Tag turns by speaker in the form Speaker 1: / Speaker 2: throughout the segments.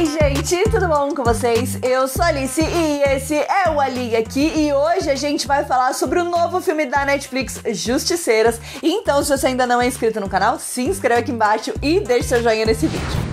Speaker 1: Oi, gente, tudo bom com vocês? Eu sou Alice e esse é o Ali aqui e hoje a gente vai falar sobre o novo filme da Netflix, Justiceiras. Então, se você ainda não é inscrito no canal, se inscreve aqui embaixo e deixe seu joinha nesse vídeo.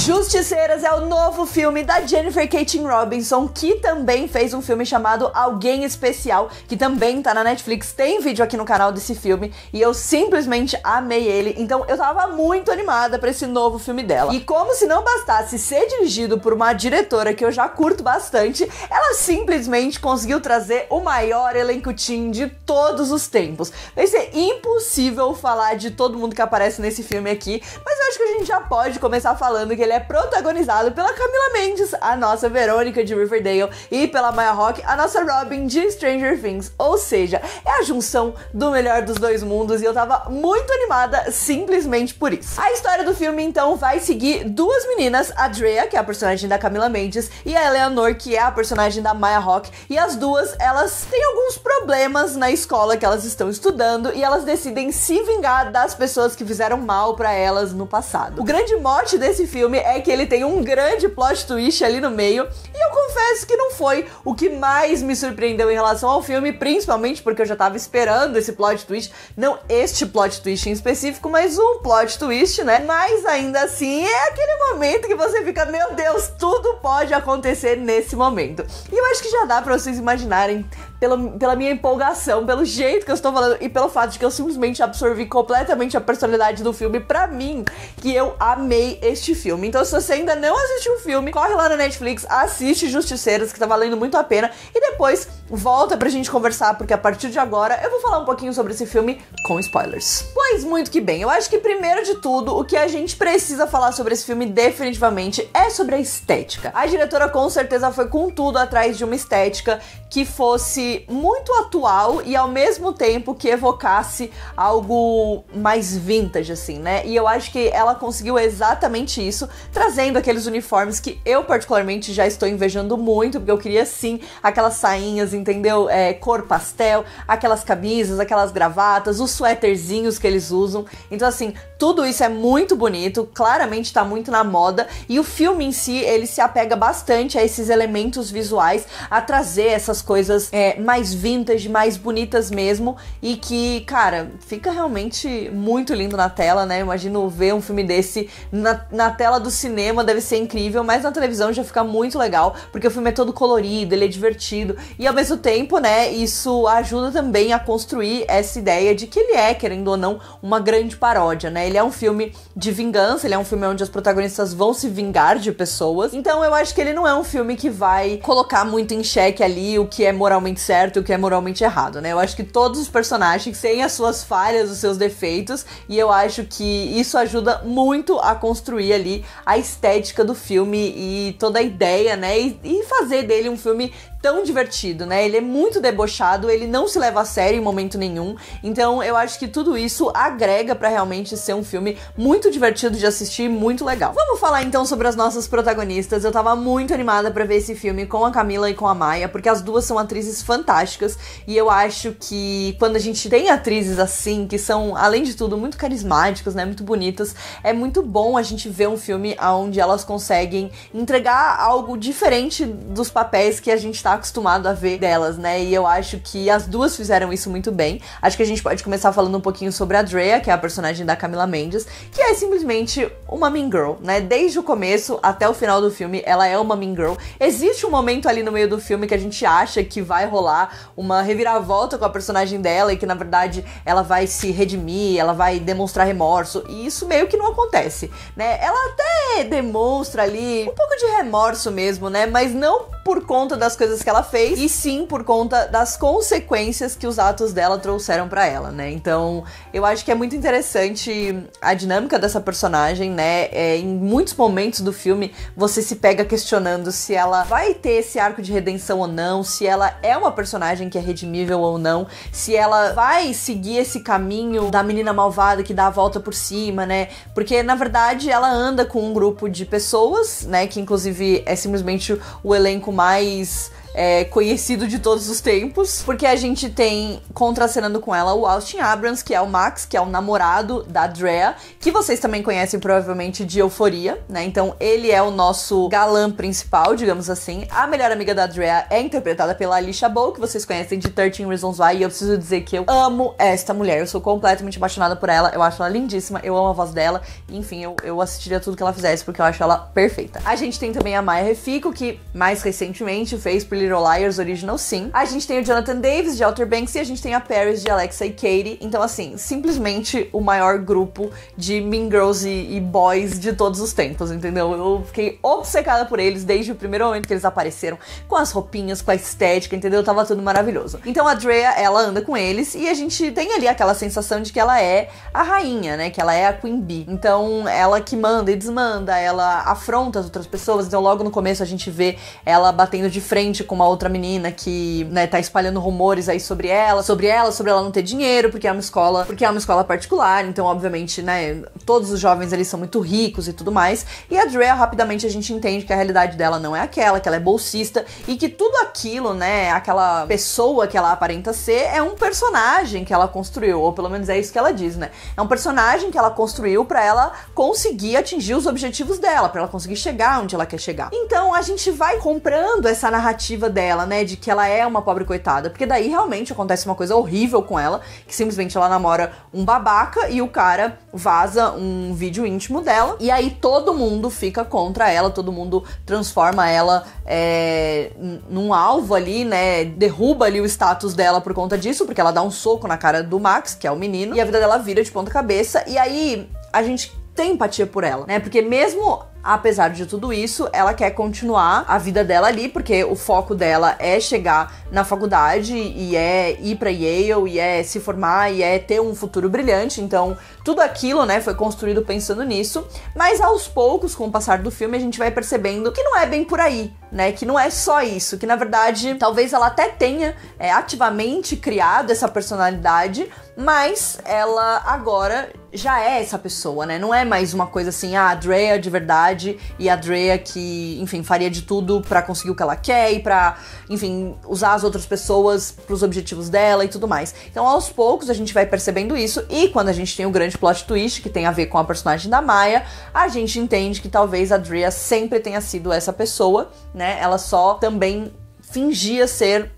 Speaker 1: Justiceiras é o novo filme da Jennifer Caitlin Robinson, que também fez um filme chamado Alguém Especial, que também tá na Netflix. Tem vídeo aqui no canal desse filme e eu simplesmente amei ele. Então eu tava muito animada para esse novo filme dela. E como se não bastasse ser dirigido por uma diretora que eu já curto bastante, ela simplesmente conseguiu trazer o maior elenco teen de todos os tempos. Vai ser impossível falar de todo mundo que aparece nesse filme aqui, mas eu acho que a gente já pode começar falando que ele ele é protagonizado pela Camila Mendes, a nossa Verônica de Riverdale, e pela Maya Rock, a nossa Robin de Stranger Things. Ou seja, é a junção do melhor dos dois mundos e eu tava muito animada simplesmente por isso. A história do filme então vai seguir duas meninas, a Drea, que é a personagem da Camila Mendes, e a Eleanor, que é a personagem da Maya Rock, e as duas, elas têm alguns problemas na escola que elas estão estudando e elas decidem se vingar das pessoas que fizeram mal para elas no passado. O grande mote desse filme é que ele tem um grande plot twist ali no meio. E eu confesso que não foi o que mais me surpreendeu em relação ao filme, principalmente porque eu já tava esperando esse plot twist. Não este plot twist em específico, mas um plot twist, né? Mas ainda assim, é aquele momento que você fica, meu Deus, tudo pode acontecer nesse momento. E eu acho que já dá pra vocês imaginarem pela, pela minha empolgação, pelo jeito que eu estou falando e pelo fato de que eu simplesmente absorvi completamente a personalidade do filme pra mim, que eu amei este filme. Então, se você ainda não assistiu o filme, corre lá na Netflix, assiste Justiceiras, que tá valendo muito a pena, e depois volta pra gente conversar, porque a partir de agora eu vou falar um pouquinho sobre esse filme com spoilers. Pois muito que bem, eu acho que primeiro de tudo, o que a gente precisa falar sobre esse filme definitivamente é sobre a estética. A diretora com certeza foi com tudo atrás de uma estética que fosse muito atual e ao mesmo tempo que evocasse algo mais vintage, assim, né? E eu acho que ela conseguiu exatamente isso, trazendo aqueles uniformes que eu particularmente já estou invejando muito, porque eu queria sim aquelas sainhas, entendeu? É, cor pastel, aquelas camisas, aquelas gravatas, os suéterzinhos que eles usam. Então, assim, tudo isso é muito bonito, claramente tá muito na moda, e o filme em si, ele se apega bastante a esses elementos visuais, a trazer essas coisas é, mais vintage, mais bonitas mesmo. E que, cara, fica realmente muito lindo na tela, né? Imagino ver um filme desse na, na tela do cinema, deve ser incrível, mas na televisão já fica muito legal, porque o filme é todo colorido, ele é divertido. E ao mesmo tempo, né, isso ajuda também a construir essa ideia de que ele é, querendo ou não, uma grande paródia, né? Ele é um filme de vingança, ele é um filme onde as protagonistas vão se vingar de pessoas. Então eu acho que ele não é um filme que vai colocar muito em xeque ali o que é moralmente certo e o que é moralmente errado, né? Eu acho que todos os personagens têm as suas falhas, os seus defeitos, e eu acho que isso ajuda muito a construir ali a estética do filme e toda a ideia, né? E, e fazer dele um filme tão divertido, né? Ele é muito debochado, ele não se leva a sério em momento nenhum. Então eu acho que tudo isso agrega para realmente ser um filme muito divertido de assistir, muito legal. Vamos falar então sobre as nossas protagonistas. Eu tava muito animada para ver esse filme com a Camila e com a Maia, porque as duas são atrizes fantásticas e eu acho que quando a gente tem atrizes assim, que são além de tudo muito carismáticas, né, muito bonitas, é muito bom a gente ver um filme onde elas conseguem entregar algo diferente dos papéis que a gente tá Tá acostumado a ver delas, né? E eu acho que as duas fizeram isso muito bem. Acho que a gente pode começar falando um pouquinho sobre a Drea, que é a personagem da Camila Mendes, que é simplesmente uma Mean Girl, né? Desde o começo até o final do filme, ela é uma Mean Girl. Existe um momento ali no meio do filme que a gente acha que vai rolar uma reviravolta com a personagem dela e que na verdade ela vai se redimir, ela vai demonstrar remorso, e isso meio que não acontece, né? Ela até demonstra ali um pouco de remorso mesmo, né? Mas não por conta das coisas que ela fez e sim por conta das consequências que os atos dela trouxeram para ela, né? Então, eu acho que é muito interessante a dinâmica dessa personagem, né? É, em muitos momentos do filme, você se pega questionando se ela vai ter esse arco de redenção ou não, se ela é uma personagem que é redimível ou não, se ela vai seguir esse caminho da menina malvada que dá a volta por cima, né? Porque na verdade ela anda com um grupo de pessoas, né? Que inclusive é simplesmente o elenco mais é, conhecido de todos os tempos, porque a gente tem contracenando com ela o Austin Abrams, que é o Max, que é o namorado da Drea, que vocês também conhecem provavelmente de Euforia, né? Então ele é o nosso galã principal, digamos assim. A melhor amiga da Drea é interpretada pela Alicia Bow, que vocês conhecem de 13 Reasons Why, e eu preciso dizer que eu amo esta mulher, eu sou completamente apaixonada por ela, eu acho ela lindíssima, eu amo a voz dela, enfim, eu, eu assistiria tudo que ela fizesse porque eu acho ela perfeita. A gente tem também a Maya Refico, que mais recentemente fez por Little Liars Original sim. A gente tem o Jonathan Davis de Outer Banks e a gente tem a Paris de Alexa e Katie. Então, assim, simplesmente o maior grupo de Mean Girls e, e boys de todos os tempos, entendeu? Eu fiquei obcecada por eles desde o primeiro momento que eles apareceram, com as roupinhas, com a estética, entendeu? Tava tudo maravilhoso. Então a Drea, ela anda com eles e a gente tem ali aquela sensação de que ela é a rainha, né? Que ela é a Queen Bee. Então ela que manda e desmanda, ela afronta as outras pessoas. Então logo no começo a gente vê ela batendo de frente com uma outra menina que, né, tá espalhando rumores aí sobre ela, sobre ela, sobre ela não ter dinheiro, porque é uma escola, porque é uma escola particular, então, obviamente, né, todos os jovens eles são muito ricos e tudo mais. E a Drea, rapidamente, a gente entende que a realidade dela não é aquela, que ela é bolsista e que tudo aquilo, né, aquela pessoa que ela aparenta ser é um personagem que ela construiu, ou pelo menos é isso que ela diz, né? É um personagem que ela construiu para ela conseguir atingir os objetivos dela, para ela conseguir chegar onde ela quer chegar. Então, a gente vai comprando essa narrativa narrativa dela, né, de que ela é uma pobre coitada, porque daí realmente acontece uma coisa horrível com ela, que simplesmente ela namora um babaca e o cara vaza um vídeo íntimo dela, e aí todo mundo fica contra ela, todo mundo transforma ela é, num alvo ali, né, derruba ali o status dela por conta disso, porque ela dá um soco na cara do Max, que é o menino, e a vida dela vira de ponta cabeça, e aí a gente tem empatia por ela, né? Porque mesmo apesar de tudo isso, ela quer continuar a vida dela ali, porque o foco dela é chegar na faculdade e é ir para Yale e é se formar e é ter um futuro brilhante. Então, tudo aquilo, né, foi construído pensando nisso, mas aos poucos, com o passar do filme, a gente vai percebendo que não é bem por aí, né? Que não é só isso, que na verdade, talvez ela até tenha é, ativamente criado essa personalidade, mas ela agora já é essa pessoa, né? Não é mais uma coisa assim, ah, a Drea de verdade e a Drea que, enfim, faria de tudo para conseguir o que ela quer e pra, enfim, usar as outras pessoas pros objetivos dela e tudo mais. Então, aos poucos, a gente vai percebendo isso e quando a gente tem o grande plot twist, que tem a ver com a personagem da Maya, a gente entende que talvez a Drea sempre tenha sido essa pessoa, né? Ela só também fingia ser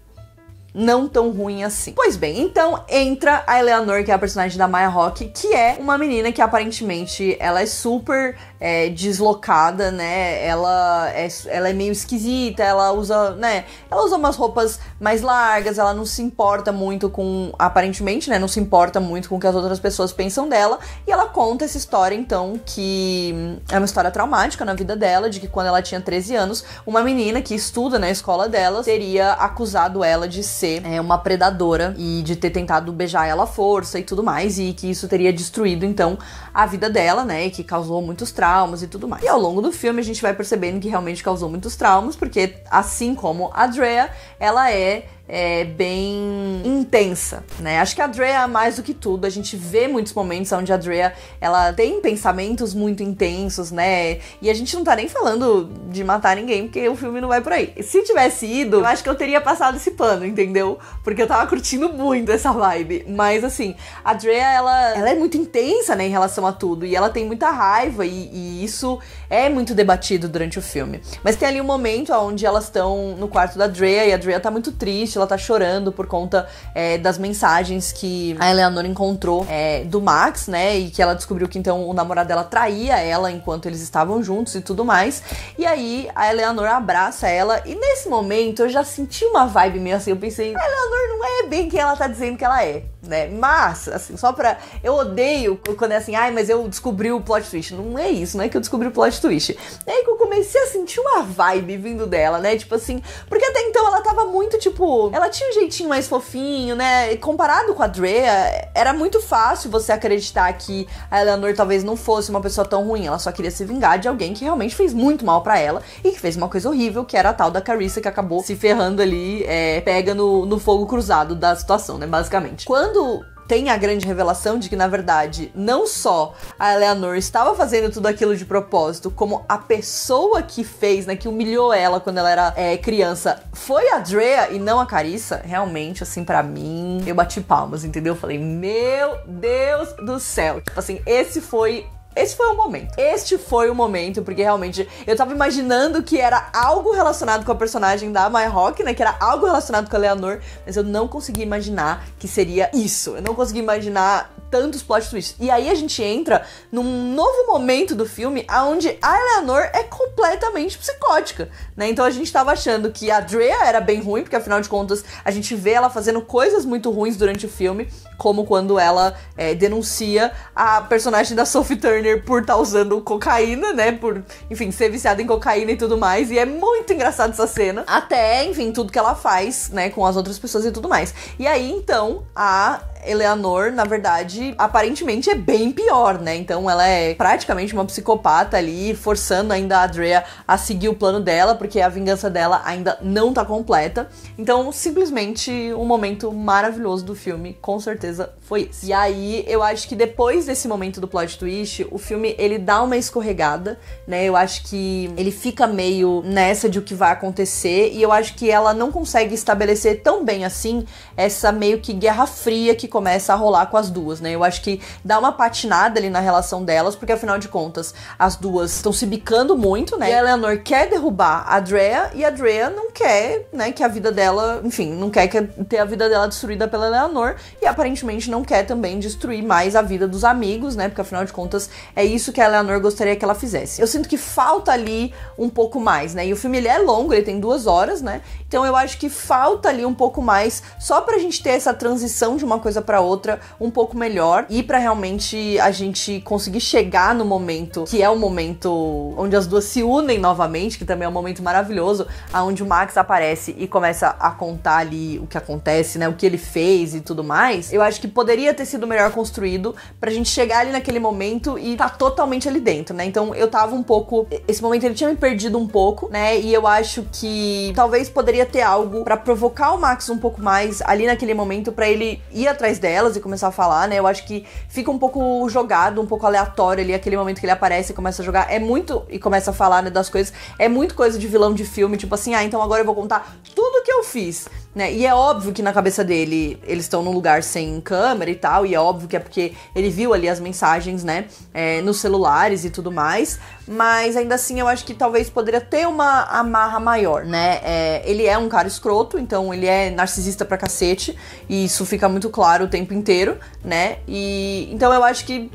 Speaker 1: não tão ruim assim. Pois bem, então entra a Eleanor, que é a personagem da Maya Rock, que é uma menina que aparentemente ela é super é, deslocada, né? Ela é, ela é meio esquisita, ela usa, né? Ela usa umas roupas mais largas, ela não se importa muito com, aparentemente, né? Não se importa muito com o que as outras pessoas pensam dela. E ela conta essa história, então, que hum, é uma história traumática na vida dela, de que quando ela tinha 13 anos, uma menina que estuda na escola dela teria acusado ela de ser é, uma predadora e de ter tentado beijar ela à força e tudo mais, e que isso teria destruído então a vida dela, né? E que causou muitos traumas e tudo mais. E ao longo do filme a gente vai percebendo que realmente causou muitos traumas, porque assim como a Drea, ela é é, bem intensa, né? Acho que a Drea, mais do que tudo, a gente vê muitos momentos onde a Drea, ela tem pensamentos muito intensos, né? E a gente não tá nem falando de matar ninguém, porque o filme não vai por aí. Se tivesse ido, eu acho que eu teria passado esse pano, entendeu? Porque eu tava curtindo muito essa vibe. Mas, assim, a Drea, ela, ela é muito intensa, né, em relação a tudo. E ela tem muita raiva, e, e isso é muito debatido durante o filme. Mas tem ali um momento onde elas estão no quarto da Drea, e a Drea tá muito triste, triste, ela tá chorando por conta é, das mensagens que a Eleanor encontrou é, do Max, né? E que ela descobriu que então o namorado dela traía ela enquanto eles estavam juntos e tudo mais. E aí a Eleanor abraça ela, e nesse momento eu já senti uma vibe meio assim. Eu pensei, a Eleanor não é bem quem ela tá dizendo que ela é né? Mas, assim, só pra. Eu odeio quando é assim, ai, mas eu descobri o plot twist. Não é isso, não é que eu descobri o plot twist. É aí que eu comecei a sentir uma vibe vindo dela, né? Tipo assim, porque até então ela tava muito, tipo, ela tinha um jeitinho mais fofinho, né? E comparado com a Drea, era muito fácil você acreditar que a Eleanor talvez não fosse uma pessoa tão ruim. Ela só queria se vingar de alguém que realmente fez muito mal para ela e que fez uma coisa horrível, que era a tal da Carissa que acabou se ferrando ali, é, pega no, no fogo cruzado da situação, né? Basicamente. Quando quando tem a grande revelação de que, na verdade, não só a Eleanor estava fazendo tudo aquilo de propósito, como a pessoa que fez, né, que humilhou ela quando ela era é, criança, foi a Drea e não a Carissa, realmente, assim, para mim, eu bati palmas, entendeu? Falei, meu Deus do céu. Tipo assim, esse foi esse foi o momento. Este foi o momento, porque realmente eu tava imaginando que era algo relacionado com a personagem da My Rock, né? Que era algo relacionado com a Leonor, mas eu não conseguia imaginar que seria isso. Eu não conseguia imaginar tantos plot twists. E aí a gente entra num novo momento do filme onde a Eleanor é completamente psicótica, né? Então a gente tava achando que a Drea era bem ruim, porque afinal de contas a gente vê ela fazendo coisas muito ruins durante o filme, como quando ela é, denuncia a personagem da Sophie Turner por estar tá usando cocaína, né? Por, enfim, ser viciada em cocaína e tudo mais. E é muito engraçado essa cena. Até, enfim, tudo que ela faz, né, com as outras pessoas e tudo mais. E aí, então, a Eleanor, na verdade, aparentemente é bem pior, né? Então ela é praticamente uma psicopata ali, forçando ainda a Andrea a seguir o plano dela, porque a vingança dela ainda não tá completa. Então, simplesmente um momento maravilhoso do filme, com certeza foi esse. E aí, eu acho que depois desse momento do plot twist, o filme ele dá uma escorregada, né? Eu acho que ele fica meio nessa de o que vai acontecer e eu acho que ela não consegue estabelecer tão bem assim essa meio que guerra fria que começa a rolar com as duas, né? Eu acho que dá uma patinada ali na relação delas, porque afinal de contas, as duas estão se bicando muito, né? E a Eleanor quer derrubar a Drea e a Drea não quer, né, que a vida dela, enfim, não quer que ter a vida dela destruída pela Eleanor e aparentemente não quer também destruir mais a vida dos amigos, né? Porque afinal de contas, é isso que a Eleanor gostaria que ela fizesse. Eu sinto que falta ali um pouco mais, né? E o filme ele é longo, ele tem duas horas, né? Então eu acho que falta ali um pouco mais só pra gente ter essa transição de uma coisa para outra um pouco melhor e para realmente a gente conseguir chegar no momento que é o momento onde as duas se unem novamente, que também é um momento maravilhoso, aonde o Max aparece e começa a contar ali o que acontece, né, o que ele fez e tudo mais. Eu acho que poderia ter sido melhor construído pra gente chegar ali naquele momento e tá totalmente ali dentro, né? Então eu tava um pouco, esse momento ele tinha me perdido um pouco, né? E eu acho que talvez poderia ter algo para provocar o Max um pouco mais ali naquele momento para ele ir atrás atrás delas e começar a falar, né? Eu acho que fica um pouco jogado, um pouco aleatório ali, aquele momento que ele aparece e começa a jogar. É muito. E começa a falar, né, das coisas. É muito coisa de vilão de filme, tipo assim, ah, então agora eu vou contar tudo que eu fiz. Né? E é óbvio que na cabeça dele eles estão num lugar sem câmera e tal, e é óbvio que é porque ele viu ali as mensagens, né, é, nos celulares e tudo mais, mas ainda assim eu acho que talvez poderia ter uma amarra maior, né? É, ele é um cara escroto, então ele é narcisista pra cacete, e isso fica muito claro o tempo inteiro, né? E então eu acho que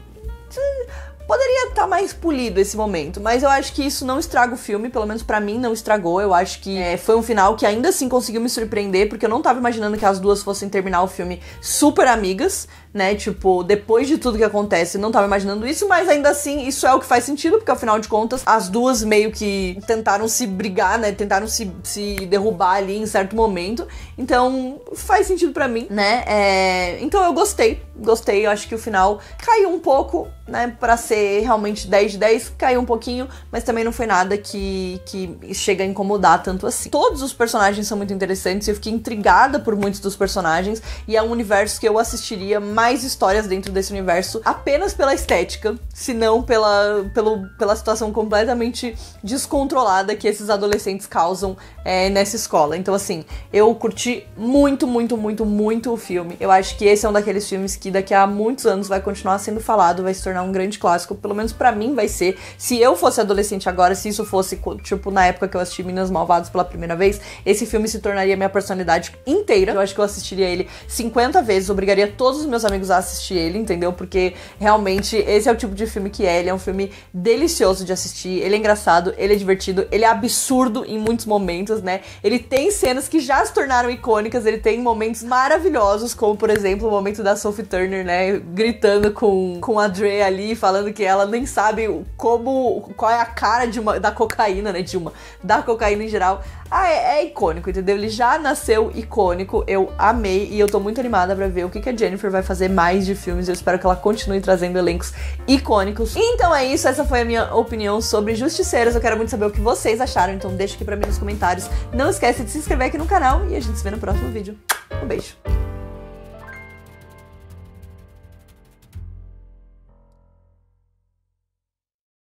Speaker 1: Poderia estar tá mais polido esse momento, mas eu acho que isso não estraga o filme, pelo menos para mim não estragou. Eu acho que é, foi um final que ainda assim conseguiu me surpreender, porque eu não tava imaginando que as duas fossem terminar o filme super amigas né? Tipo, depois de tudo que acontece, não tava imaginando isso, mas ainda assim, isso é o que faz sentido, porque afinal de contas, as duas meio que tentaram se brigar, né? Tentaram se, se derrubar ali em certo momento. Então, faz sentido para mim, né? É... Então eu gostei, gostei. Eu acho que o final caiu um pouco, né? Pra ser realmente 10 de 10, caiu um pouquinho, mas também não foi nada que, que chega a incomodar tanto assim. Todos os personagens são muito interessantes, eu fiquei intrigada por muitos dos personagens, e é um universo que eu assistiria mais mais histórias dentro desse universo apenas pela estética, se não pela, pelo, pela situação completamente descontrolada que esses adolescentes causam é, nessa escola. Então, assim, eu curti muito, muito, muito, muito o filme. Eu acho que esse é um daqueles filmes que daqui a muitos anos vai continuar sendo falado, vai se tornar um grande clássico. Pelo menos para mim vai ser. Se eu fosse adolescente agora, se isso fosse, tipo, na época que eu assisti Minas Malvadas pela primeira vez, esse filme se tornaria minha personalidade inteira. Eu acho que eu assistiria ele 50 vezes, obrigaria todos os meus amigos a assistir ele, entendeu? Porque realmente esse é o tipo de filme que é. Ele é um filme delicioso de assistir. Ele é engraçado, ele é divertido, ele é absurdo em muitos momentos, né? Ele tem cenas que já se tornaram icônicas, ele tem momentos maravilhosos, como por exemplo o momento da Sophie Turner, né? Gritando com, com a Dre ali, falando que ela nem sabe como. qual é a cara de uma, da cocaína, né? De uma. Da cocaína em geral. Ah, é, é icônico, entendeu? Ele já nasceu icônico. Eu amei e eu tô muito animada para ver o que, que a Jennifer vai fazer mais de filmes. Eu espero que ela continue trazendo elencos icônicos. Então é isso, essa foi a minha opinião sobre Justiceiras. Eu quero muito saber o que vocês acharam, então deixa aqui pra mim nos comentários. Não esquece de se inscrever aqui no canal e a gente se vê no próximo vídeo. Um beijo!